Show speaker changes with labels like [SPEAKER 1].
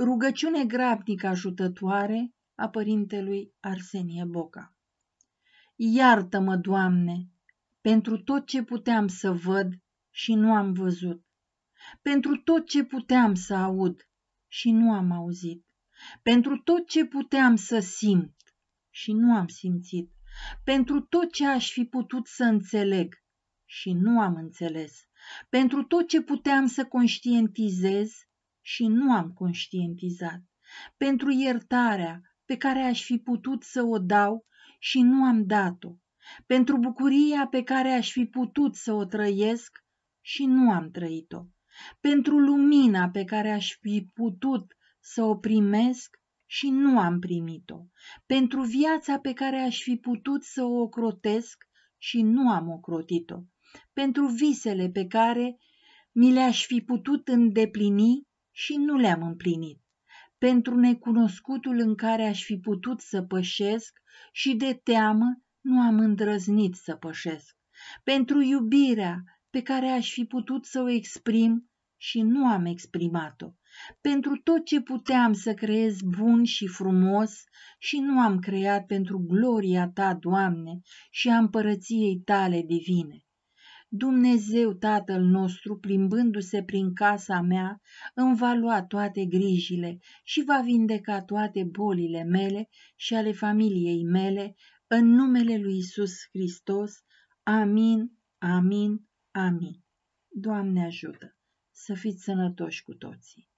[SPEAKER 1] Rugăciune grabnică ajutătoare a părintelui Arsenie Boca. Iartă-mă, Doamne, pentru tot ce puteam să văd și nu am văzut, pentru tot ce puteam să aud și nu am auzit, pentru tot ce puteam să simt și nu am simțit, pentru tot ce aș fi putut să înțeleg și nu am înțeles, pentru tot ce puteam să conștientizez și nu am conștientizat, pentru iertarea pe care aș fi putut să o dau și nu am dat-o, pentru bucuria pe care aș fi putut să o trăiesc și nu am trăit-o, pentru lumina pe care aș fi putut să o primesc și nu am primit-o, pentru viața pe care aș fi putut să o ocrotesc și nu am ocrotit-o, pentru visele pe care mi le-aș fi putut îndeplini și nu le-am împlinit, pentru necunoscutul în care aș fi putut să pășesc și de teamă nu am îndrăznit să pășesc, pentru iubirea pe care aș fi putut să o exprim și nu am exprimat-o, pentru tot ce puteam să creez bun și frumos și nu am creat pentru gloria ta, Doamne, și a împărăției tale divine. Dumnezeu Tatăl nostru, plimbându-se prin casa mea, îmi va lua toate grijile și va vindeca toate bolile mele și ale familiei mele, în numele lui Isus Hristos. Amin, amin, amin. Doamne ajută! Să fiți sănătoși cu toții!